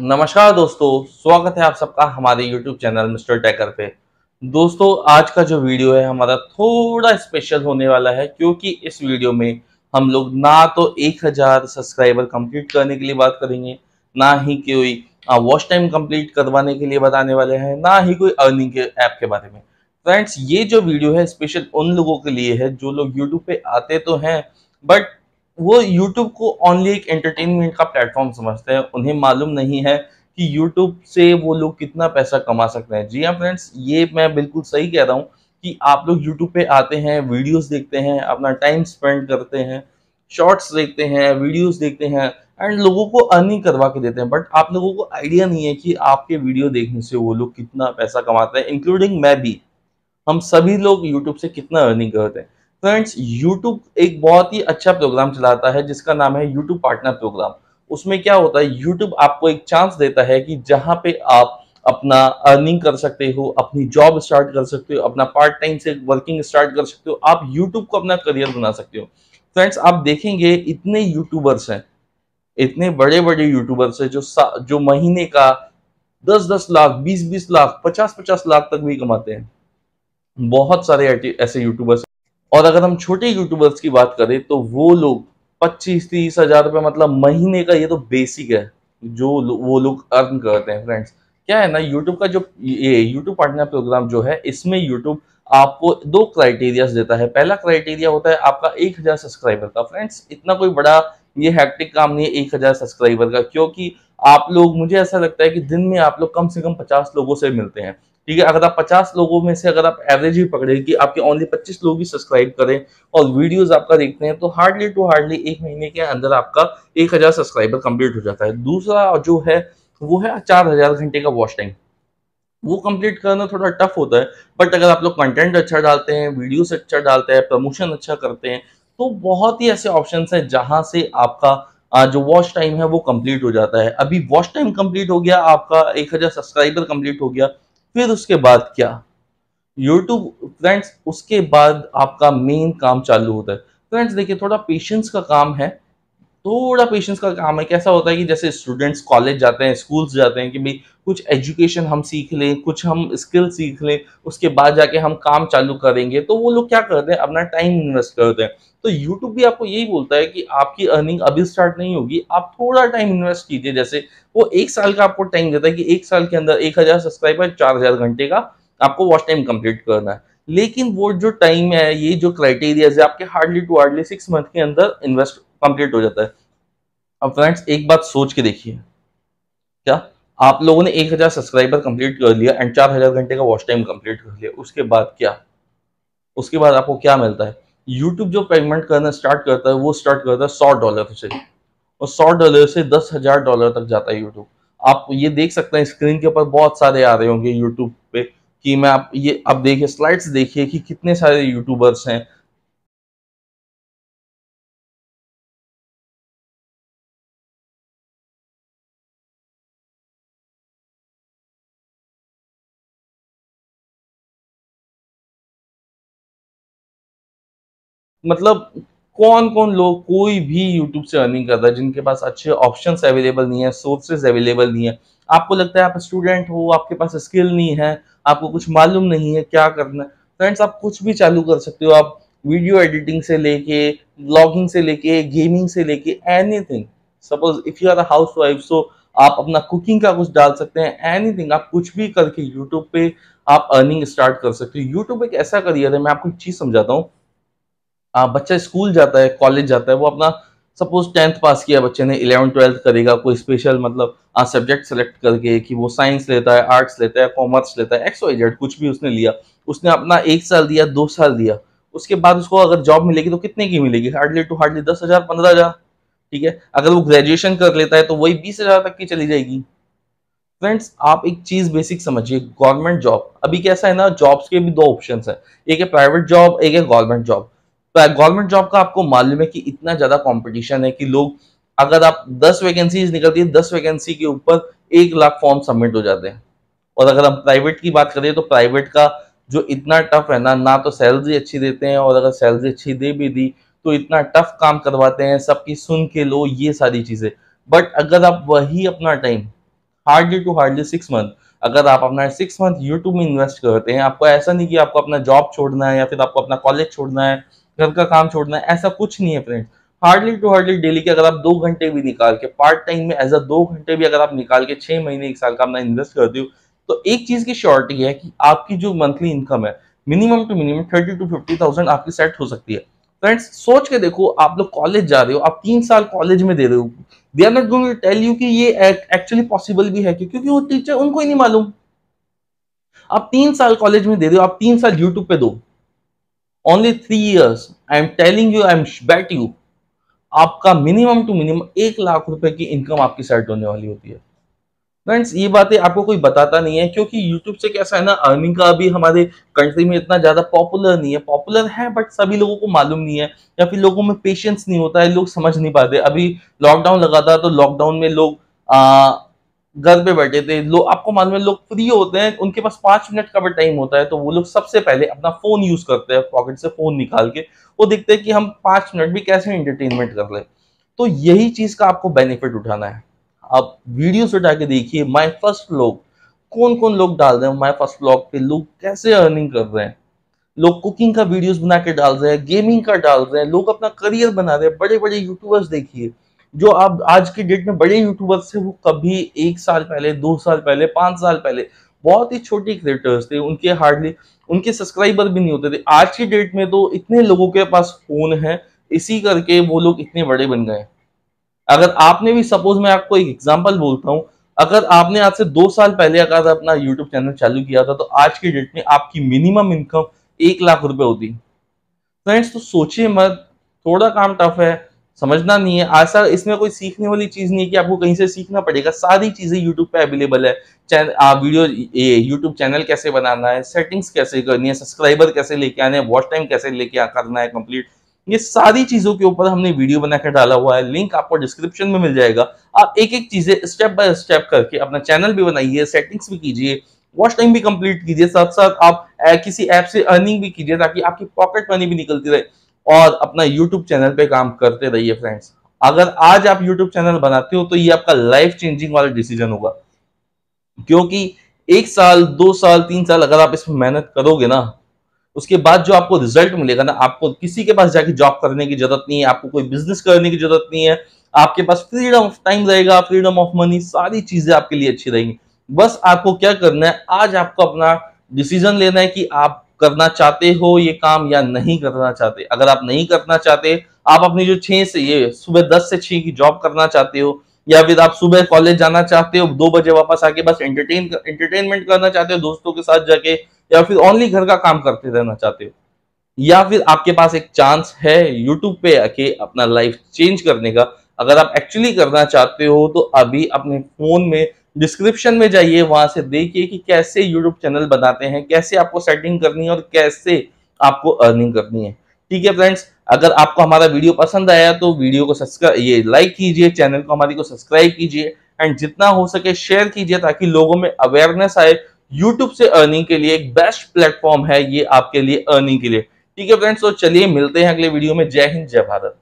नमस्कार दोस्तों स्वागत है आप सबका हमारे YouTube चैनल मिस्टर टैकर पे दोस्तों आज का जो वीडियो है हमारा थोड़ा स्पेशल होने वाला है क्योंकि इस वीडियो में हम लोग ना तो 1000 सब्सक्राइबर कंप्लीट करने के लिए बात करेंगे ना ही कोई वॉच टाइम कंप्लीट करवाने के लिए बताने वाले हैं ना ही कोई अर्निंग के ऐप के बारे में फ्रेंड्स ये जो वीडियो है स्पेशल उन लोगों के लिए है जो लोग यूट्यूब पे आते तो हैं बट वो यूट्यूब को ओनली एक एंटरटेनमेंट का प्लेटफॉर्म समझते हैं उन्हें मालूम नहीं है कि यूट्यूब से वो लोग कितना पैसा कमा सकते हैं जी हाँ फ्रेंड्स ये मैं बिल्कुल सही कह रहा हूँ कि आप लोग यूट्यूब पे आते हैं वीडियोस देखते हैं अपना टाइम स्पेंड करते हैं शॉर्ट्स देखते हैं वीडियोस देखते हैं एंड लोगों को अर्निंग करवा के देते हैं बट आप लोगों को आइडिया नहीं है कि आपके वीडियो देखने से वो लोग कितना पैसा कमाते हैं इंक्लूडिंग मैं भी हम सभी लोग यूट्यूब से कितना अर्निंग करते हैं फ्रेंड्स यूट्यूब एक बहुत ही अच्छा प्रोग्राम चलाता है जिसका नाम है यूट्यूब पार्टनर प्रोग्राम उसमें क्या होता है यूट्यूब आपको एक चांस देता है कि जहाँ पे आप अपना अर्निंग कर सकते हो अपनी जॉब स्टार्ट कर सकते हो अपना पार्ट टाइम से वर्किंग स्टार्ट कर सकते हो आप यूट्यूब को अपना करियर बना सकते हो फ्रेंड्स आप देखेंगे इतने यूट्यूबर्स हैं इतने बड़े बड़े यूट्यूबर्स हैं जो जो महीने का दस दस लाख बीस बीस लाख पचास पचास लाख तक भी कमाते हैं बहुत सारे ऐसे यूट्यूबर्स और अगर हम छोटे यूट्यूबर्स की बात करें तो वो लोग पच्चीस तीस हजार रुपये मतलब महीने का ये तो बेसिक है जो लो, वो लोग अर्न करते हैं फ्रेंड्स क्या है ना यूट्यूब का जो ये यूट्यूब पार्टनर प्रोग्राम जो है इसमें यूट्यूब आपको दो क्राइटेरिया देता है पहला क्राइटेरिया होता है आपका एक हजार सब्सक्राइबर का फ्रेंड्स इतना कोई बड़ा ये हैक्टिक काम नहीं है एक हजार सब्सक्राइबर का क्योंकि आप लोग मुझे ऐसा लगता है कि दिन में आप लोग कम से कम पचास लोगों से मिलते हैं ठीक है अगर आप 50 लोगों में से अगर आप एवरेज भी पकड़े कि आपके ओनली 25 लोग ही सब्सक्राइब करें और वीडियोस आपका देखते हैं तो हार्डली टू हार्डली एक महीने के अंदर आपका 1000 सब्सक्राइबर कंप्लीट हो जाता है दूसरा जो है वो है हजार घंटे का वॉच टाइम वो कंप्लीट करना थोड़ा टफ होता है बट अगर आप लोग कंटेंट अच्छा डालते हैं वीडियोस अच्छा डालते हैं प्रमोशन अच्छा करते हैं तो बहुत ही ऐसे ऑप्शन है जहां से आपका जो वॉच टाइम है वो कंप्लीट हो जाता है अभी वॉच टाइम कंप्लीट हो गया आपका 1000 सब्सक्राइबर कंप्लीट हो गया फिर उसके बाद क्या यूट्यूब फ्रेंड्स उसके बाद आपका मेन काम चालू होता है फ्रेंड्स देखिए थोड़ा पेशेंस का काम है थोड़ा पेशेंस का काम है कैसा होता है कि जैसे स्टूडेंट्स कॉलेज जाते हैं स्कूल्स जाते हैं कि भाई कुछ एजुकेशन हम सीख लें कुछ हम स्किल सीख लें उसके बाद जाके हम काम चालू करेंगे तो वो लोग क्या करते हैं अपना टाइम इन्वेस्ट करते हैं तो यूट्यूब भी आपको यही बोलता है कि आपकी अर्निंग अभी स्टार्ट नहीं होगी आप थोड़ा टाइम इन्वेस्ट कीजिए जैसे वो एक साल का आपको टाइम देता है कि एक साल के अंदर एक हज़ार सब्सक्राइबर चार हज़ार घंटे का आपको वॉच टाइम कंप्लीट करना है लेकिन वो जो टाइम है ये जो क्राइटेरियाज है आपके hardly to hardly six month के अंदर इन्वेस्ट कंप्लीट हो जाता है अब फ्रेंड्स एक बात सोच के देखिए क्या आप लोगों ने 1000 सब्सक्राइबर कंप्लीट कर लिया एंड चार हजार घंटे का वॉच टाइम कंप्लीट कर लिया उसके बाद क्या उसके बाद आपको क्या मिलता है YouTube जो पेमेंट करना स्टार्ट करता है वो स्टार्ट करता है सौ डॉलर से और सौ डॉलर से दस हजार डॉलर तक जाता है YouTube आप ये देख सकते हैं स्क्रीन के ऊपर बहुत सारे आ रहे होंगे यूट्यूब पे कि मैं आप ये आप देखिए स्लाइड्स देखिए कि कितने सारे यूट्यूबर्स हैं मतलब कौन कौन लोग कोई भी यूट्यूब से अर्निंग कर रहा है जिनके पास अच्छे ऑप्शन अवेलेबल नहीं है सोर्सेज अवेलेबल नहीं है आपको लगता है आप स्टूडेंट हो आपके पास स्किल नहीं है आपको कुछ मालूम नहीं है क्या करना है फ्रेंड्स आप कुछ भी चालू कर सकते हो आप वीडियो एडिटिंग से लेके ब्लॉगिंग से लेके गेमिंग से लेके anything suppose if you are a housewife so आप अपना कुकिंग का कुछ डाल सकते हैं एनीथिंग आप कुछ भी करके यूट्यूब पे आप अर्निंग स्टार्ट कर सकते हो यूट्यूब एक ऐसा करियर है मैं आपको एक चीज़ समझाता हूँ हाँ, बच्चा स्कूल जाता है कॉलेज जाता है वो अपना सपोज टेंथ पास किया बच्चे ने इलेवन ट्वेल्थ करेगा कोई स्पेशल मतलब सब्जेक्ट हाँ, सेलेक्ट करके कि वो साइंस लेता है आर्ट्स लेता है कॉमर्स लेता है एक्स वाई जेड कुछ भी उसने लिया उसने अपना एक साल दिया दो साल दिया उसके बाद उसको अगर जॉब मिलेगी तो कितने की मिलेगी हार्डली टू हार्डली दस हज़ार पंद्रह हज़ार ठीक है अगर वो ग्रेजुएशन कर लेता है तो वही बीस हज़ार तक की चली जाएगी फ्रेंड्स आप एक चीज़ बेसिक समझिए गवर्नमेंट जॉब अभी कैसा है ना जॉब्स के भी दो ऑप्शन है एक है प्राइवेट जॉब एक है गवर्नमेंट जॉब तो गवर्नमेंट जॉब का आपको मालूम है कि इतना ज्यादा कॉम्पिटिशन है कि लोग अगर आप दस वैकेंसी निकलती है दस वैकेंसी के ऊपर एक लाख फॉर्म सबमिट हो जाते हैं और अगर हम प्राइवेट की बात करें तो प्राइवेट का जो इतना टफ है ना ना तो सैलरी अच्छी देते हैं और अगर सैलरी अच्छी दे भी दी तो इतना टफ काम करवाते हैं सबकी सुन के लो ये सारी चीज़ें बट अगर आप वही अपना time hardly to hardly six month अगर आप अपना सिक्स मंथ यूट्यूब में इन्वेस्ट करते हैं आपको ऐसा नहीं कि आपको अपना जॉब छोड़ना है या फिर आपको अपना कॉलेज छोड़ना है घर का काम छोड़ना ऐसा कुछ नहीं है friends hardly to hardly daily के अगर आप दो घंटे भी निकाल के पार्ट टाइम में एज अ दो घंटे भी अगर आप निकाल के छह महीने एक साल का अपना इन्वेस्ट करते हो तो एक चीज़ की श्योरिटी है कि आपकी जो मंथली इनकम है minimum to minimum thirty to fifty thousand आपकी सेट हो सकती है फ्रेंड्स सोच के देखो आप लोग कॉलेज जा रहे हो आप तीन साल कॉलेज में दे रहे हो they are not going to tell you कि ये एक्चुअली पॉसिबल भी है कि क्योंकि वो टीचर उनको ही नहीं मालूम आप तीन साल कॉलेज में दे रहे हो आप तीन साल यूट्यूब पे दो only three years I am telling you I am bet you आपका मिनिमम टू मिनिमम एक लाख रुपए की इनकम आपकी सेट होने वाली होती है फ्रेंड्स ये बातें आपको कोई बताता नहीं है क्योंकि यूट्यूब से कैसा है ना अर्निंग का अभी हमारे कंट्री में इतना ज़्यादा पॉपुलर नहीं है पॉपुलर है बट सभी लोगों को मालूम नहीं है या फिर लोगों में पेशेंस नहीं होता है लोग समझ नहीं पाते अभी लॉकडाउन लगा था तो लॉकडाउन में लोग घर पे बैठे थे लोग आपको मालूम है लोग फ्री होते हैं उनके पास पांच मिनट का भी टाइम होता है तो वो लोग सबसे पहले अपना फ़ोन यूज़ करते हैं पॉकेट से फ़ोन निकाल के वो देखते हैं कि हम पांच मिनट भी कैसे इंटरटेनमेंट कर ले तो यही चीज़ का आपको बेनिफिट उठाना है आप वीडियो उठा के देखिए माई फर्स्ट लोग कौन कौन लोग डाल रहे हैं माई फर्स्ट ब्लॉग पे लोग कैसे अर्निंग कर रहे हैं लोग कुकिंग का वीडियोस बना के डाल रहे हैं गेमिंग का डाल रहे हैं लोग अपना करियर बना रहे हैं बड़े बड़े यूट्यूबर्स देखिए जो आप आज के डेट में बड़े यूट्यूबर्स थे वो कभी एक साल पहले दो साल पहले पांच साल पहले बहुत ही छोटे क्रिएटर्स थे उनके हार्डली उनके सब्सक्राइबर भी नहीं होते थे आज की डेट में तो इतने लोगों के पास फोन है इसी करके वो लोग इतने बड़े बन गए अगर आपने भी सपोज मैं आपको एक एग्जाम्पल बोलता हूँ अगर आपने आज से दो साल पहले अगर अपना यूट्यूब चैनल चालू किया था तो आज की डेट में आपकी मिनिमम इनकम एक लाख रुपए होती फ्रेंड्स तो सोचिए मत थोड़ा काम टफ है समझना नहीं है ऐसा इसमें कोई सीखने वाली चीज़ नहीं है कि आपको कहीं से सीखना पड़ेगा सारी चीज़ें यूट्यूब पे अवेलेबल है चैन वीडियो ये यूट्यूब चैनल कैसे बनाना है सेटिंग्स कैसे करनी है सब्सक्राइबर कैसे लेके आने हैं वॉच टाइम कैसे लेके करना है कंप्लीट ये सारी चीज़ों के ऊपर हमने वीडियो बनाकर डाला हुआ है लिंक आपको डिस्क्रिप्शन में मिल जाएगा आप एक एक चीज़ें स्टेप बाय स्टेप करके अपना चैनल भी बनाइए सेटिंग्स भी कीजिए वॉच टाइम भी कंप्लीट कीजिए साथ साथ आप किसी ऐप से अर्निंग भी कीजिए ताकि आपकी पॉकेट मनी भी निकलती रहे और अपना यूट्यूब चैनल पे काम करते रहिए फ्रेंड्स अगर आज आप YouTube चैनल बनाते हो तो ये आपका लाइफ चेंजिंग वाला डिसीजन होगा क्योंकि एक साल दो साल तीन साल अगर आप इसमें मेहनत करोगे ना उसके बाद जो आपको रिजल्ट मिलेगा ना आपको किसी के पास जाके जॉब करने की जरूरत नहीं है आपको कोई बिजनेस करने की जरूरत नहीं है आपके पास फ्रीडम ऑफ टाइम रहेगा फ्रीडम ऑफ मनी सारी चीजें आपके लिए अच्छी रहेंगी बस आपको क्या करना है आज आपको अपना डिसीजन लेना है कि आप करना चाहते हो ये काम या नहीं करना चाहते अगर आप नहीं करना चाहते आप अपनी जो छह से ये सुबह दस से छह की जॉब करना चाहते हो या फिर आप सुबह कॉलेज जाना चाहते हो दो बजे वापस आके बस एंटरटेन एंटरटेनमेंट करना चाहते हो दोस्तों के साथ जाके या फिर ओनली घर का काम करते रहना चाहते हो या फिर आपके पास एक चांस है यूट्यूब पे आके अपना लाइफ चेंज करने का अगर आप एक्चुअली करना चाहते हो तो अभी अपने फोन में डिस्क्रिप्शन में जाइए वहां से देखिए कि कैसे यूट्यूब चैनल बनाते हैं कैसे आपको सेटिंग करनी है और कैसे आपको अर्निंग करनी है ठीक है फ्रेंड्स अगर आपको हमारा वीडियो पसंद आया तो वीडियो को सब्सक्राइब ये लाइक कीजिए चैनल को हमारी को सब्सक्राइब कीजिए एंड जितना हो सके शेयर कीजिए ताकि लोगों में अवेयरनेस आए यूट्यूब से अर्निंग के लिए एक बेस्ट प्लेटफॉर्म है ये आपके लिए अर्निंग के लिए ठीक है फ्रेंड्स तो चलिए मिलते हैं अगले वीडियो में जय हिंद जय भारत